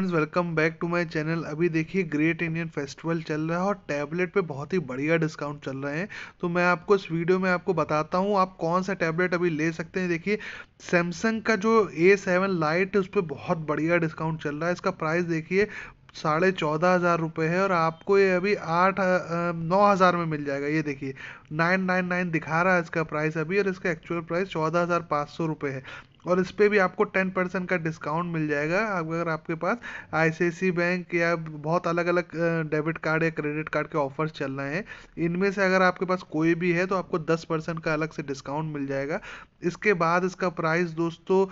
friends welcome back to my channel अभी देखिए great Indian festival चल रहा है और टैबलेट पे बहुत ही बढ़िया डिस्काउंट चल रहे हैं तो मैं आपको इस वीडियो में आपको बताता हूँ आप कौन सा टैबलेट अभी ले सकते हैं देखिए सैमसंग का जो ए सेवन लाइट है उस पर बहुत बढ़िया डिस्काउंट चल रहा है इसका प्राइस देखिए साढ़े चौदह हज़ार रुपये है और आपको ये अभी आठ नौ हज़ार में मिल जाएगा ये देखिए नाइन नाइन नाइन दिखा रहा है इसका प्राइस अभी और इसका एक्चुअल प्राइस चौदह हज़ार पाँच सौ रुपये है और इस पर भी आपको टेन परसेंट का डिस्काउंट मिल जाएगा अगर आपके पास आई बैंक या बहुत अलग अलग डेबिट कार्ड या क्रेडिट कार्ड के ऑफर्स चल रहे हैं इनमें से अगर आपके पास कोई भी है तो आपको दस परसेंट का अलग से डिस्काउंट मिल जाएगा इसके बाद इसका प्राइस दोस्तों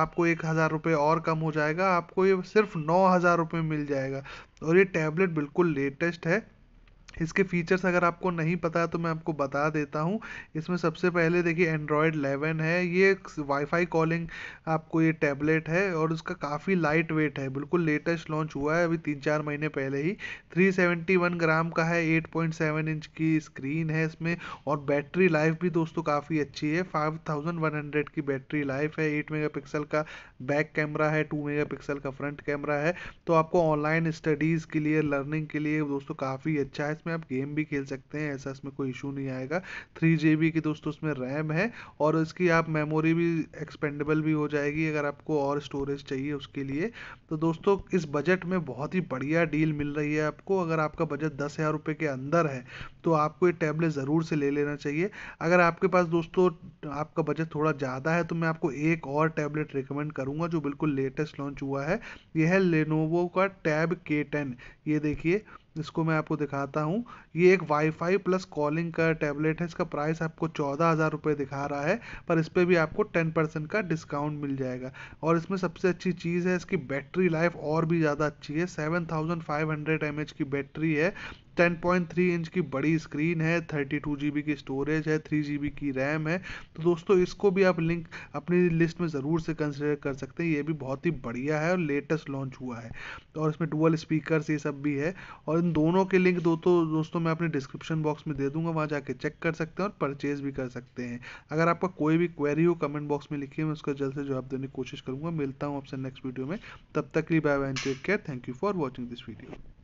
आपको एक हज़ार रुपये और कम हो जाएगा आपको ये सिर्फ नौ हज़ार रुपये मिल मिल जाएगा और ये टैबलेट बिल्कुल लेटेस्ट है इसके फीचर्स अगर आपको नहीं पता तो मैं आपको बता देता हूँ इसमें सबसे पहले देखिए एंड्रॉयड 11 है ये वाईफाई कॉलिंग आपको ये टैबलेट है और उसका काफ़ी लाइट वेट है बिल्कुल लेटेस्ट लॉन्च हुआ है अभी तीन चार महीने पहले ही 371 ग्राम का है 8.7 इंच की स्क्रीन है इसमें और बैटरी लाइफ भी दोस्तों काफ़ी अच्छी है फाइव की बैटरी लाइफ है एट मेगा का बैक कैमरा है टू मेगा का फ्रंट कैमरा है तो आपको ऑनलाइन स्टडीज़ के लिए लर्निंग के लिए दोस्तों काफ़ी अच्छा है इसमें आप गेम भी खेल सकते हैं ऐसा इसमें कोई इशू नहीं आएगा थ्री जी की दोस्तों इसमें रैम है और इसकी आप मेमोरी भी एक्सपेंडेबल भी हो जाएगी अगर आपको और स्टोरेज चाहिए उसके लिए तो दोस्तों इस बजट में बहुत ही बढ़िया डील मिल रही है आपको अगर आपका बजट दस हज़ार रुपये के अंदर है तो आपको ये टैबलेट ज़रूर से ले लेना चाहिए अगर आपके पास दोस्तों आपका बजट थोड़ा ज़्यादा है तो मैं आपको एक और टैबलेट रिकमेंड करूँगा जो बिल्कुल लेटेस्ट लॉन्च हुआ है यह है लेनोवो का टैब के टेन ये देखिए इसको मैं आपको दिखाता हूँ ये एक वाईफाई प्लस कॉलिंग का टैबलेट है इसका प्राइस आपको चौदह हज़ार रुपये दिखा रहा है पर इस पर भी आपको टेन परसेंट का डिस्काउंट मिल जाएगा और इसमें सबसे अच्छी चीज़ है इसकी बैटरी लाइफ और भी ज़्यादा अच्छी है seven thousand five hundred M H की बैटरी है 10.3 इंच की बड़ी स्क्रीन है 32 जीबी की स्टोरेज है 3 जीबी की रैम है तो दोस्तों इसको भी आप लिंक अपनी लिस्ट में ज़रूर से कंसिडर कर सकते हैं ये भी बहुत ही बढ़िया है और लेटेस्ट लॉन्च हुआ है और इसमें डुअल स्पीकर्स ये सब भी है और इन दोनों के लिंक दो तो दोस्तों मैं अपने डिस्क्रिप्शन बॉक्स में दे दूंगा वहाँ जाके चेक कर सकते हैं और परचेज भी कर सकते हैं अगर आपका कोई भी क्वेरी हो कमेंट बॉक्स में लिखिए मैं उसका जल्द से जवाब देने की कोशिश करूँगा मिलता हूँ आपसे नेक्स्ट वीडियो में तब तक ली लिए bye bye take care thank you for watching this video